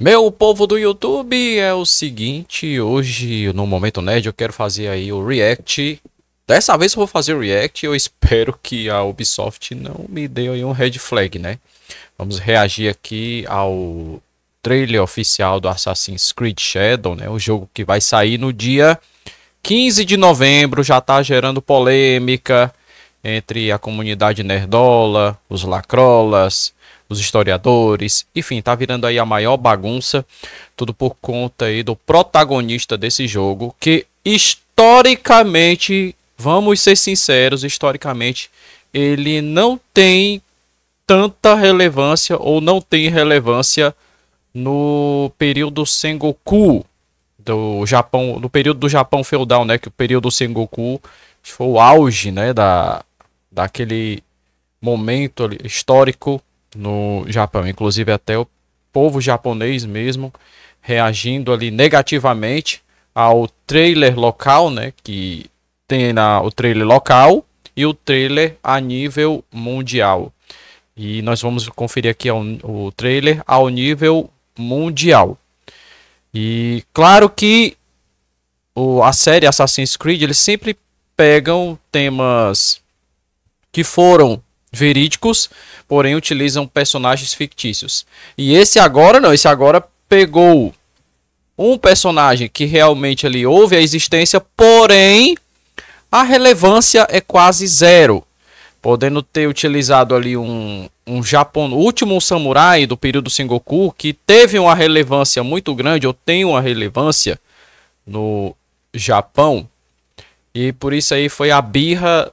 Meu povo do YouTube, é o seguinte, hoje no Momento Nerd eu quero fazer aí o react. Dessa vez eu vou fazer o react, eu espero que a Ubisoft não me dê aí um red flag, né? Vamos reagir aqui ao trailer oficial do Assassin's Creed Shadow, né? O jogo que vai sair no dia 15 de novembro, já tá gerando polêmica entre a comunidade nerdola, os lacrolas, os historiadores, enfim, tá virando aí a maior bagunça, tudo por conta aí do protagonista desse jogo, que historicamente, vamos ser sinceros, historicamente, ele não tem tanta relevância ou não tem relevância no período Sengoku do Japão, no período do Japão feudal, né, que o período Sengoku foi o auge, né, da daquele momento histórico no Japão, inclusive até o povo japonês mesmo reagindo ali negativamente ao trailer local, né, que tem na, o trailer local e o trailer a nível mundial. E nós vamos conferir aqui ao, o trailer ao nível mundial. E claro que o, a série Assassin's Creed eles sempre pegam temas que foram verídicos, porém utilizam personagens fictícios. E esse agora não, esse agora pegou um personagem que realmente ali houve a existência, porém a relevância é quase zero. Podendo ter utilizado ali um, um Japão, último samurai do período Sengoku, que teve uma relevância muito grande, ou tem uma relevância no Japão. E por isso aí foi a birra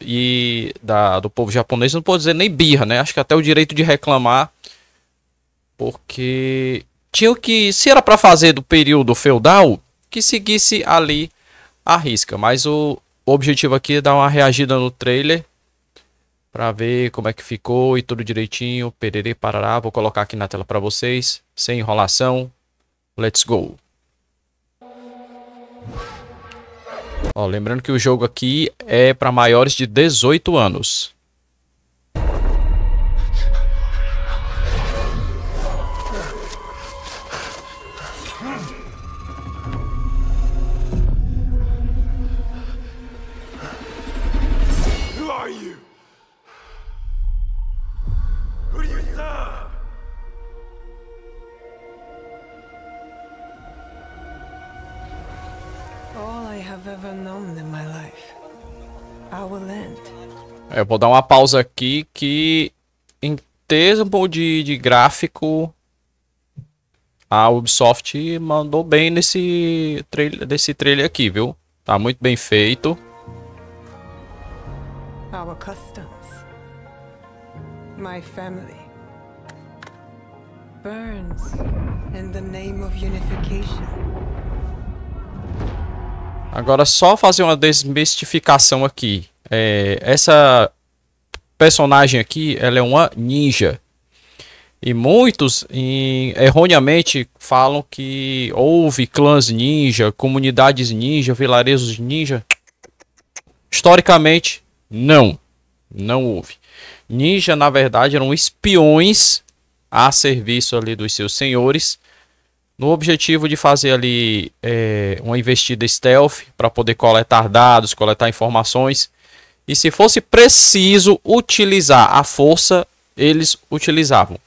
e da, do povo japonês, não pode dizer nem birra, né? Acho que até o direito de reclamar, porque tinha que, se era para fazer do período feudal, que seguisse ali a risca. Mas o, o objetivo aqui é dar uma reagida no trailer para ver como é que ficou e tudo direitinho. Perere parará. Vou colocar aqui na tela para vocês, sem enrolação. Let's go. Ó, lembrando que o jogo aqui é para maiores de 18 anos. É, eu vou dar uma pausa aqui que em termos de, de gráfico a Ubisoft mandou bem nesse trailer, desse trailer aqui, viu? Tá muito bem feito. Our customs. My family. Burns in the name of unification. Agora, só fazer uma desmistificação aqui. É, essa personagem aqui, ela é uma ninja. E muitos em, erroneamente falam que houve clãs ninja, comunidades ninja, vilarejos ninja. Historicamente, não. Não houve. Ninja, na verdade, eram espiões a serviço ali dos seus senhores no objetivo de fazer ali é, uma investida stealth para poder coletar dados, coletar informações. E se fosse preciso utilizar a força, eles utilizavam.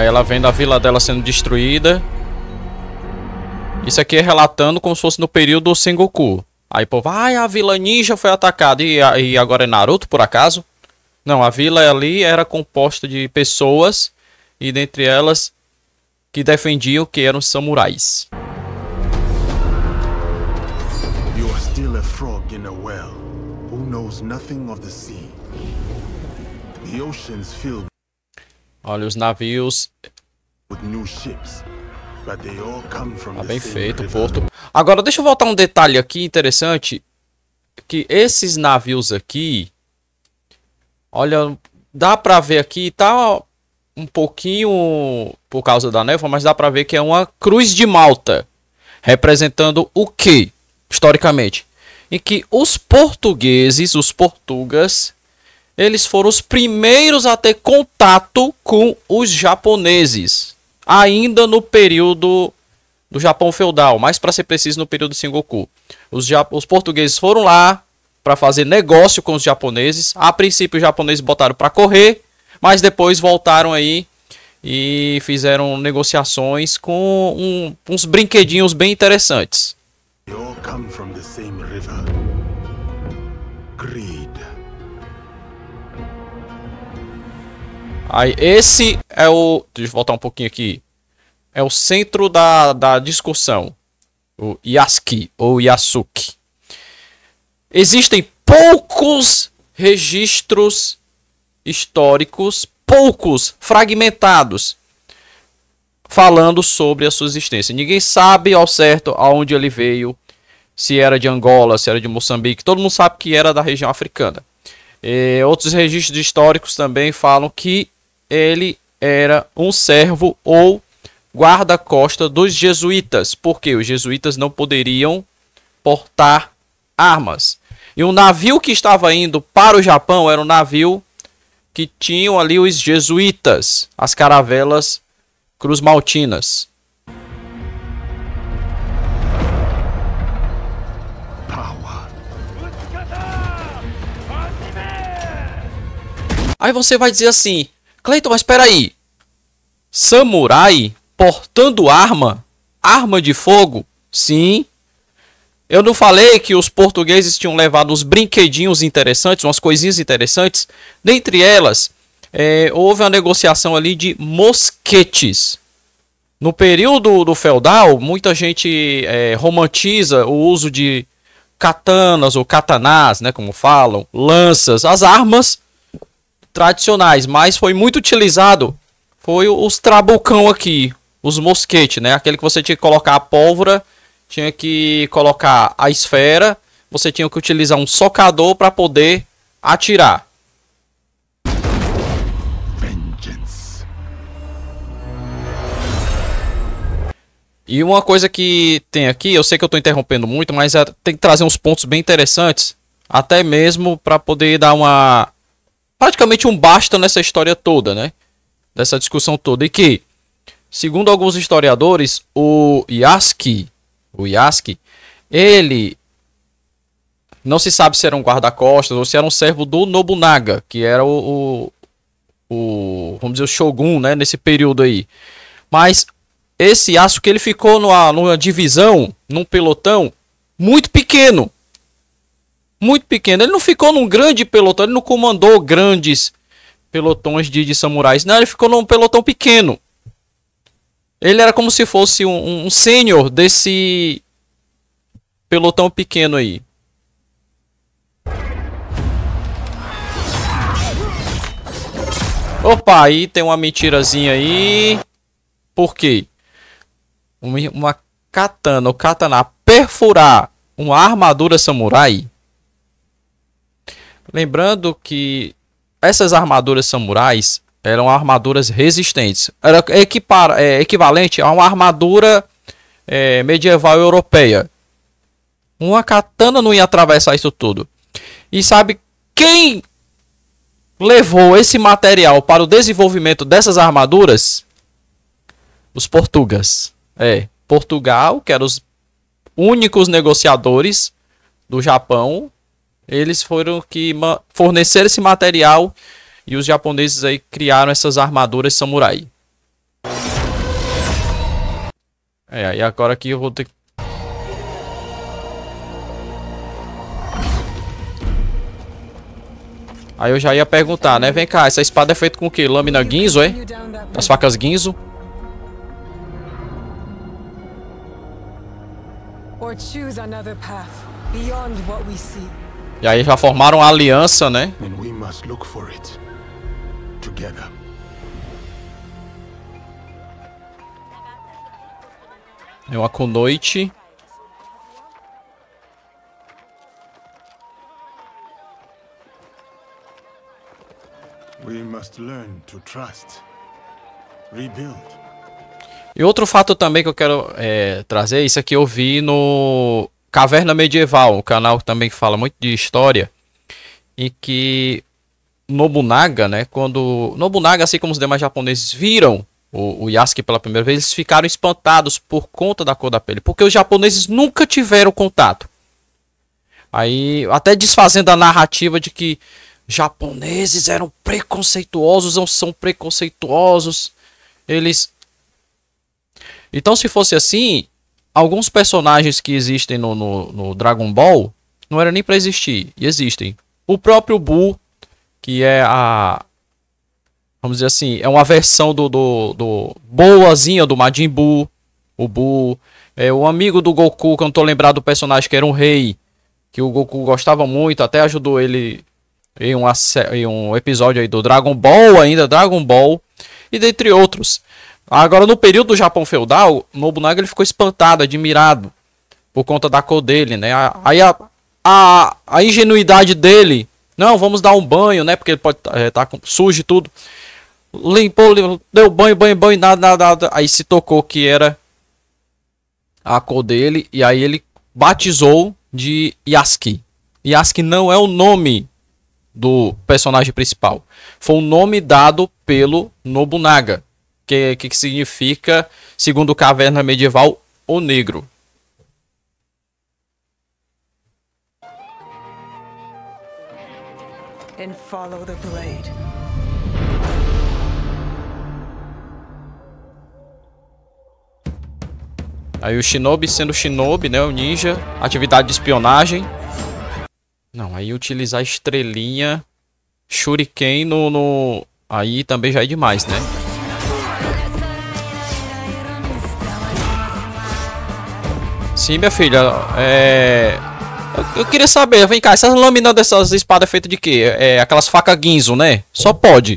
Aí ela vendo a vila dela sendo destruída. Isso aqui é relatando como se fosse no período Sengoku. Aí, povo, ai ah, a vila ninja foi atacada. E, e agora é Naruto, por acaso? Não, a vila ali era composta de pessoas. E dentre elas, que defendiam que eram samurais. Você ainda é um frog Olha os navios. Tá bem feito o porto. Agora deixa eu voltar um detalhe aqui interessante. Que esses navios aqui. Olha, dá pra ver aqui, tá um pouquinho por causa da névoa, mas dá pra ver que é uma cruz de Malta. Representando o que, historicamente? Em que os portugueses, os portugas, eles foram os primeiros a ter contato com os japoneses, ainda no período do Japão feudal, mais para ser preciso no período Sengoku. Os, os portugueses foram lá para fazer negócio com os japoneses. A princípio os japoneses botaram para correr, mas depois voltaram aí e fizeram negociações com um, uns brinquedinhos bem interessantes. You all come from the same river. Aí esse é o. Deixa eu voltar um pouquinho aqui. É o centro da, da discussão. O Yasuki ou Yasuki. Existem poucos registros históricos, poucos, fragmentados, falando sobre a sua existência. Ninguém sabe ao certo aonde ele veio, se era de Angola, se era de Moçambique. Todo mundo sabe que era da região africana. E eh, outros registros históricos também falam que ele era um servo ou guarda-costa dos jesuítas, porque os jesuítas não poderiam portar armas. E o navio que estava indo para o Japão era um navio que tinham ali os jesuítas, as caravelas cruzmaltinas. Aí você vai dizer assim: Cleiton, mas espera aí. Samurai portando arma, arma de fogo? Sim. Eu não falei que os portugueses tinham levado uns brinquedinhos interessantes, umas coisinhas interessantes. Dentre elas, é, houve a negociação ali de mosquetes. No período do feudal, muita gente é, romantiza o uso de katanas ou katanás, né, como falam, lanças, as armas tradicionais, mas foi muito utilizado foi os trabucão aqui, os mosquetes, né? Aquele que você tinha que colocar a pólvora, tinha que colocar a esfera, você tinha que utilizar um socador para poder atirar. E uma coisa que tem aqui, eu sei que eu estou interrompendo muito, mas é, tem que trazer uns pontos bem interessantes, até mesmo para poder dar uma praticamente um basta nessa história toda, né? Dessa discussão toda. E que, segundo alguns historiadores, o Yaski, o Yaski, ele não se sabe se era um guarda-costas ou se era um servo do Nobunaga, que era o, o, o vamos dizer, o Shogun, né, nesse período aí. Mas esse que ele ficou numa, numa divisão, num pelotão muito pequeno, muito pequeno. Ele não ficou num grande pelotão, ele não comandou grandes pelotões de, de samurais. Não, ele ficou num pelotão pequeno. Ele era como se fosse um, um sênior desse pelotão pequeno aí. Opa, aí tem uma mentirazinha aí. Por quê? Uma, uma katana, o katana, perfurar uma armadura samurai Lembrando que essas armaduras samurais eram armaduras resistentes. Era equipar, é, equivalente a uma armadura é, medieval europeia. Uma katana não ia atravessar isso tudo. E sabe quem levou esse material para o desenvolvimento dessas armaduras? Os portugueses, É, Portugal, que eram os únicos negociadores do Japão, eles foram que forneceram esse material e os japoneses aí criaram essas armaduras samurai. É, aí agora aqui eu vou ter que... Aí eu já ia perguntar, né? Vem cá, essa espada é feita com o quê? Lâmina Guinzo, é? Das facas Guinzo? Ou escolher outro caminho, beyond what we see. E aí já formaram a aliança, né? And we must look for it together. É uma com noite. We must learn to trust. Rebuild. E outro fato também que eu quero é, trazer, isso aqui eu vi no Caverna Medieval, um canal que também fala muito de história, e que Nobunaga, né, quando Nobunaga, assim como os demais japoneses, viram o, o Yasuke pela primeira vez, eles ficaram espantados por conta da cor da pele, porque os japoneses nunca tiveram contato. Aí, até desfazendo a narrativa de que japoneses eram preconceituosos, não são preconceituosos, eles... Então, se fosse assim, alguns personagens que existem no, no, no Dragon Ball não era nem para existir e existem. O próprio Buu, que é a vamos dizer assim, é uma versão do do, do boazinha do Majin Buu, o Buu, é o amigo do Goku, que eu não tô lembrado do personagem que era um rei, que o Goku gostava muito, até ajudou ele em um, em um episódio aí do Dragon Ball ainda, Dragon Ball, e dentre outros. Agora, no período do Japão feudal, Nobunaga ele ficou espantado, admirado, por conta da cor dele, né? Aí a, a, a ingenuidade dele, não, vamos dar um banho, né? Porque ele pode estar eh, é, tá com, tudo. Limpou, limpou, deu banho, banho, banho, nada, nada, nada. Aí se tocou que era a cor dele, e aí ele batizou de Yasuki. Yasuki não é o nome do personagem principal. Foi um nome dado pelo Nobunaga que, que significa, segundo Caverna Medieval, o negro. And follow the blade. Aí o Shinobi sendo Shinobi, né? O ninja. Atividade de espionagem. Não, aí utilizar estrelinha. Shuriken no, no... Aí também já é demais, né? Sim, minha filha, é. Eu, eu queria saber, vem cá, essas lâminas dessas espadas é feitas de quê? É aquelas facas guinzo, né? Só pode.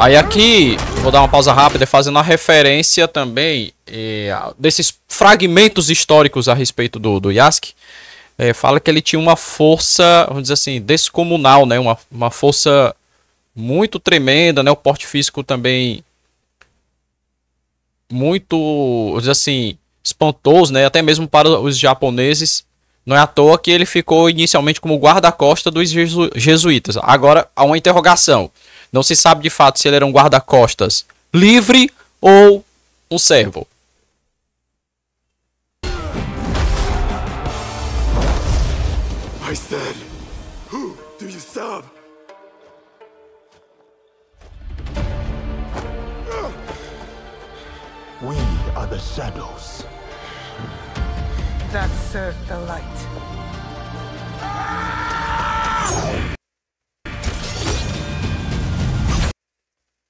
Aí aqui, vou dar uma pausa rápida, fazendo a referência também é, desses fragmentos históricos a respeito do, do Yask. É, eh, fala que ele tinha uma força, vamos dizer assim, descomunal, né? Uma, uma força muito tremenda, né? O porte físico também muito, vamos dizer assim, espantoso, né? Até mesmo para os japoneses. Não é à toa que ele ficou inicialmente como guarda-costa dos jesu jesuítas. Agora, há uma interrogação. Não se sabe de fato se ele era um guarda-costas livre ou um servo. I said, who do you serve? We are the shadows. That served the light.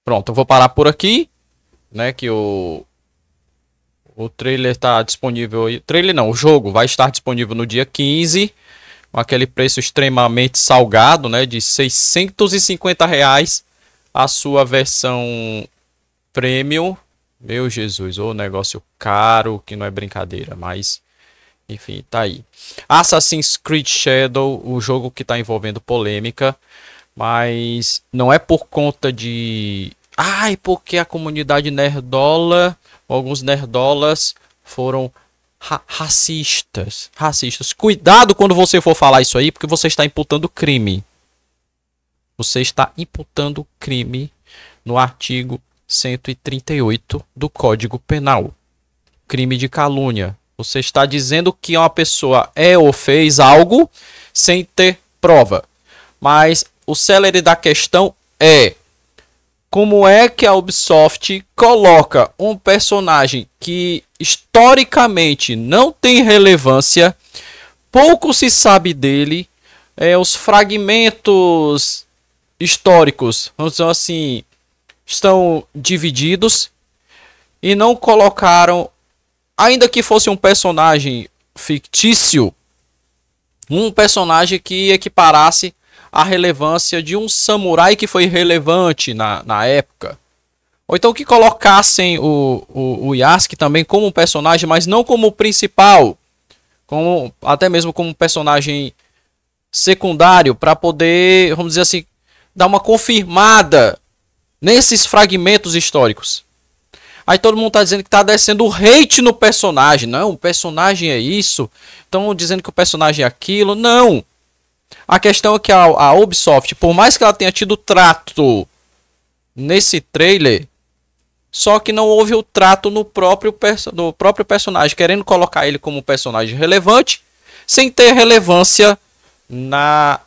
Pronto, eu vou parar por aqui, né, que o o trailer está disponível aí. Trailer não, o jogo vai estar disponível no dia 15, com aquele preço extremamente salgado, né, de 650 reais a sua versão premium. Meu Jesus, o negócio caro que não é brincadeira, mas enfim, tá aí. Assassin's Creed Shadow, o jogo que está envolvendo polêmica, mas não é por conta de Ai, porque a comunidade nerdola, alguns nerdolas foram ra racistas. Racistas. Cuidado quando você for falar isso aí, porque você está imputando crime. Você está imputando crime no artigo 138 do Código Penal. Crime de calúnia. Você está dizendo que uma pessoa é ou fez algo sem ter prova. Mas o celery da questão é: como é que a Ubisoft coloca um personagem que historicamente não tem relevância, pouco se sabe dele, é, os fragmentos históricos, assim, estão divididos e não colocaram, ainda que fosse um personagem fictício, um personagem que equiparasse a relevância de um samurai que foi relevante na, na época. Ou então que colocassem o, o, o Yasuke também como um personagem, mas não como principal. Como, até mesmo como um personagem secundário, para poder, vamos dizer assim, dar uma confirmada nesses fragmentos históricos. Aí todo mundo tá dizendo que tá descendo o hate no personagem. Não, o personagem é isso. Estão dizendo que o personagem é aquilo. Não. A questão é que a, a Ubisoft, por mais que ela tenha tido trato nesse trailer, só que não houve o trato no próprio, do próprio personagem, querendo colocar ele como um personagem relevante, sem ter relevância na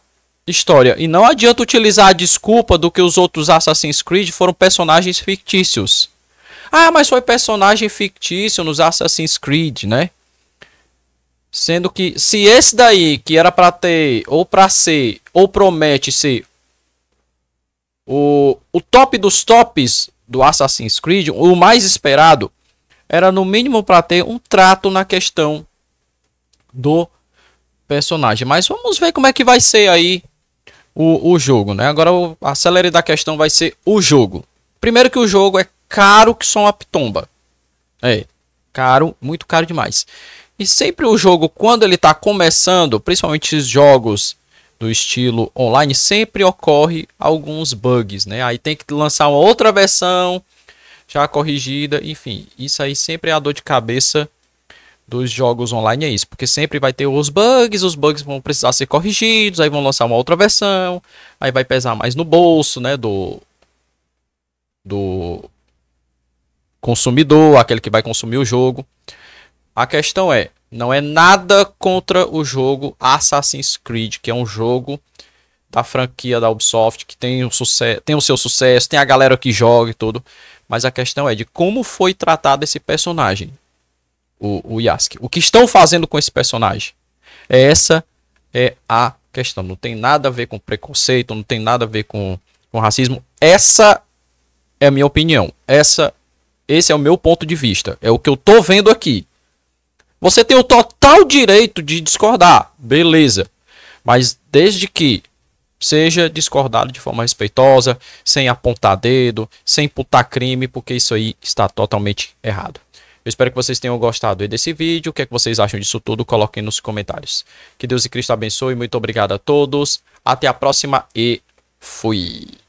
história. E não adianta utilizar a desculpa do que os outros Assassin's Creed foram personagens fictícios. Ah, mas foi personagem fictício nos Assassin's Creed, né? Sendo que se esse daí que era para ter ou para ser ou promete ser o, o top dos tops do Assassin's Creed, o mais esperado, era no mínimo para ter um trato na questão do personagem. Mas vamos ver como é que vai ser aí o, o jogo, né? Agora a celeridade da questão vai ser o jogo. Primeiro que o jogo é caro que só uma pitomba. É, caro, muito caro demais. E sempre o jogo, quando ele está começando, principalmente os jogos do estilo online, sempre ocorre alguns bugs, né? Aí tem que lançar uma outra versão já corrigida, enfim. Isso aí sempre é a dor de cabeça dos jogos online é isso, porque sempre vai ter os bugs, os bugs vão precisar ser corrigidos, aí vão lançar uma outra versão, aí vai pesar mais no bolso, né, do do consumidor, aquele que vai consumir o jogo. A questão é, não é nada contra o jogo Assassin's Creed, que é um jogo da franquia da Ubisoft, que tem, um sucesso, tem o seu sucesso, tem a galera que joga e tudo. Mas a questão é de como foi tratado esse personagem, o, o O que estão fazendo com esse personagem? Essa é a questão. Não tem nada a ver com preconceito, não tem nada a ver com, com racismo. Essa é a minha opinião. Essa, esse é o meu ponto de vista. É o que eu tô vendo aqui. Você tem o total direito de discordar, beleza. Mas desde que seja discordado de forma respeitosa, sem apontar dedo, sem putar crime, porque isso aí está totalmente errado. Eu espero que vocês tenham gostado desse vídeo. O que é que vocês acham disso tudo? Coloquem nos comentários. Que Deus e Cristo abençoe. Muito obrigado a todos. Até a próxima e fui.